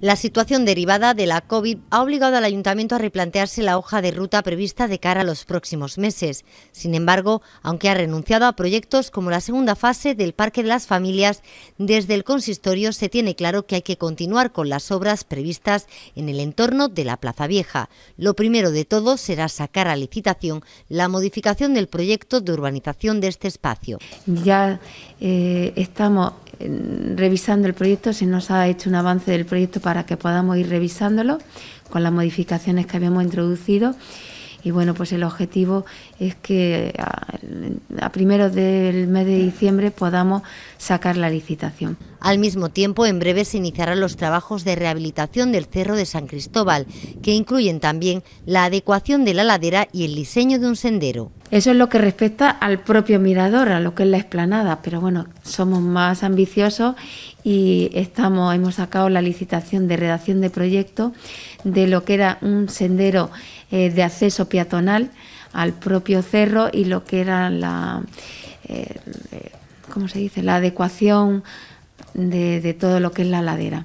La situación derivada de la COVID ha obligado al ayuntamiento a replantearse la hoja de ruta prevista de cara a los próximos meses. Sin embargo, aunque ha renunciado a proyectos como la segunda fase del Parque de las Familias, desde el consistorio se tiene claro que hay que continuar con las obras previstas en el entorno de la Plaza Vieja. Lo primero de todo será sacar a licitación la modificación del proyecto de urbanización de este espacio. Ya eh, estamos revisando el proyecto, se nos ha hecho un avance del proyecto para que podamos ir revisándolo con las modificaciones que habíamos introducido. Y bueno, pues el objetivo es que a, a primeros del mes de diciembre podamos sacar la licitación. Al mismo tiempo, en breve se iniciarán los trabajos de rehabilitación del Cerro de San Cristóbal, que incluyen también la adecuación de la ladera y el diseño de un sendero. Eso es lo que respecta al propio mirador, a lo que es la explanada, pero bueno, somos más ambiciosos y estamos, hemos sacado la licitación de redacción de proyecto de lo que era un sendero eh, de acceso peatonal al propio cerro y lo que era la, eh, eh, ¿cómo se dice? La adecuación de, de todo lo que es la ladera.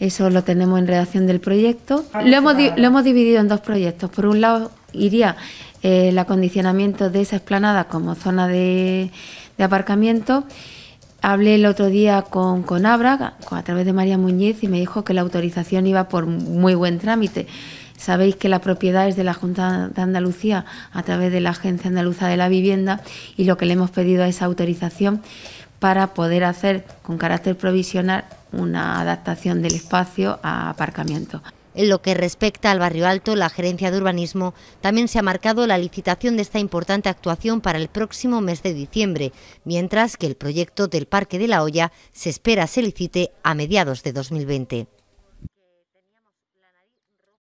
Eso lo tenemos en redacción del proyecto. Ah, lo hemos, lo hemos dividido en dos proyectos. Por un lado iría el acondicionamiento de esa explanada como zona de, aparcamiento. Hablé el otro día con, con Abra, a través de María Muñiz, y me dijo que la autorización iba por muy buen trámite. Sabéis que la propiedad es de la Junta de Andalucía a través de la Agencia Andaluza de la Vivienda y lo que le hemos pedido a esa autorización para poder hacer con carácter provisional una adaptación del espacio a aparcamiento. En lo que respecta al barrio alto, la Gerencia de Urbanismo también se ha marcado la licitación de esta importante actuación para el próximo mes de diciembre, mientras que el proyecto del Parque de la Hoya se espera se licite a mediados de 2020.